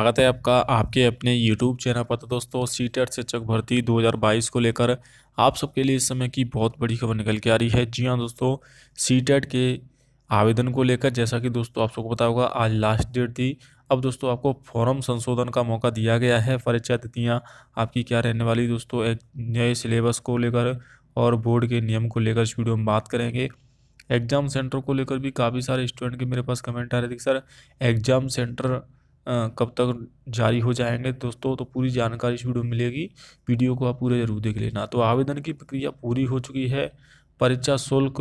स्वागत है आपका आपके अपने YouTube चैनल पर तो दोस्तों सीटेट शिक्षक भर्ती 2022 को लेकर आप सबके लिए इस समय की बहुत बड़ी खबर निकल के आ रही है जी हाँ दोस्तों सीटेट के आवेदन को लेकर जैसा कि दोस्तों आप सबको पता होगा आज लास्ट डेट थी अब दोस्तों आपको फॉरम संशोधन का मौका दिया गया है परीक्षा तिथियाँ आपकी क्या रहने वाली दोस्तों एक नए सिलेबस को लेकर और बोर्ड के नियम को लेकर इस वीडियो में बात करेंगे एग्ज़ाम सेंटर को लेकर भी काफ़ी सारे स्टूडेंट के मेरे पास कमेंट आ रहे थे सर एग्ज़ाम सेंटर कब तक जारी हो जाएंगे दोस्तों तो पूरी जानकारी इस वीडियो में मिलेगी वीडियो को आप पूरे जरूर देख लेना तो आवेदन की प्रक्रिया पूरी हो चुकी है परीक्षा शुल्क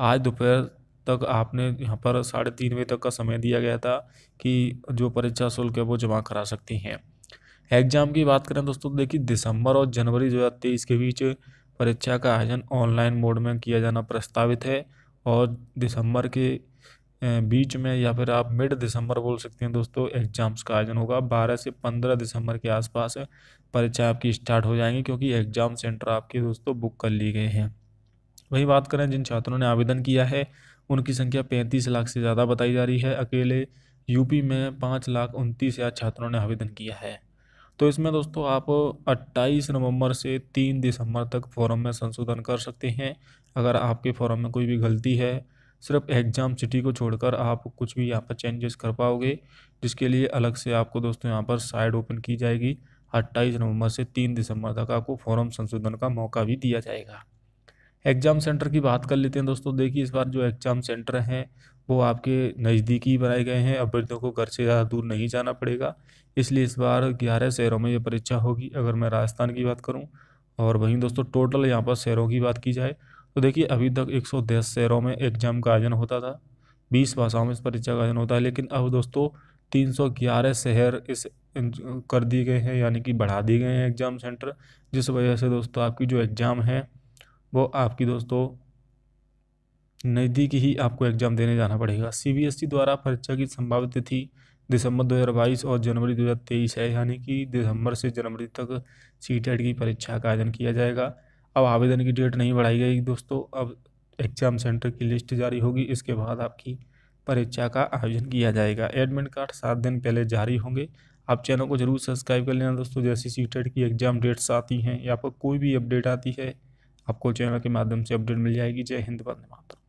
आज दोपहर तक आपने यहाँ पर साढ़े तीन बजे तक का समय दिया गया था कि जो परीक्षा शुल्क है वो जमा करा सकती हैं एग्ज़ाम की बात करें दोस्तों तो देखिए दिसंबर और जनवरी दो हज़ार तेईस के बीच परीक्षा का आयोजन ऑनलाइन मोड में किया जाना प्रस्तावित है और दिसंबर के बीच में या फिर आप मिड दिसंबर बोल सकते हैं दोस्तों एग्ज़ाम्स का आयोजन होगा 12 से 15 दिसंबर के आसपास परीक्षा आपकी स्टार्ट हो जाएंगी क्योंकि एग्ज़ाम सेंटर आपके दोस्तों बुक कर लिए गए हैं वही बात करें जिन छात्रों ने आवेदन किया है उनकी संख्या पैंतीस लाख से ज़्यादा बताई जा रही है अकेले यूपी में पाँच लाख उनतीस हज़ार छात्रों ने आवेदन किया है तो इसमें दोस्तों आप 28 नवंबर से 3 दिसंबर तक फॉर्म में संशोधन कर सकते हैं अगर आपके फॉर्म में कोई भी गलती है सिर्फ एग्ज़ाम सिटी को छोड़कर आप कुछ भी यहाँ पर चेंजेस कर पाओगे जिसके लिए अलग से आपको दोस्तों यहाँ पर साइड ओपन की जाएगी अट्ठाईस नवंबर से तीन दिसंबर तक आपको फॉर्म संशोधन का मौका भी दिया जाएगा एग्ज़ाम सेंटर की बात कर लेते हैं दोस्तों देखिए इस बार जो एग्ज़ाम सेंटर हैं वो आपके नज़दीकी बनाए गए हैं अभ्यर्थियों को घर से ज़्यादा दूर नहीं जाना पड़ेगा इसलिए इस बार ग्यारह शहरों में ये परीक्षा होगी अगर मैं राजस्थान की बात करूँ और वहीं दोस्तों टोटल यहाँ पर शहरों की बात की जाए तो देखिए अभी तक 110 शहरों में एग्जाम का आयोजन होता था 20 भाषाओं में इस परीक्षा का आयोजन होता है लेकिन अब दोस्तों 311 शहर इस कर दिए गए हैं यानी कि बढ़ा दिए गए हैं एग्ज़ाम सेंटर जिस वजह से दोस्तों आपकी जो एग्ज़ाम है वो आपकी दोस्तों नज़दीक ही आपको एग्ज़ाम देने जाना पड़ेगा सीबीएसई द्वारा परीक्षा की संभावित तिथि दिसंबर 2022 और जनवरी 2023 है यानी कि दिसंबर से जनवरी तक सी की परीक्षा का आयोजन किया जाएगा अब आवेदन की डेट नहीं बढ़ाई गई दोस्तों अब एग्ज़ाम सेंटर की लिस्ट जारी होगी इसके बाद आपकी परीक्षा का आयोजन किया जाएगा एडमिट कार्ड सात दिन पहले जारी होंगे आप चैनल को जरूर सब्सक्राइब कर लेना दोस्तों जैसे सी टेट की एग्ज़ाम डेट्स आती हैं या पर कोई भी अपडेट आती है आपको चैनल के माध्यम से अपडेट मिल जाएगी जय हिंद वंदे मातरम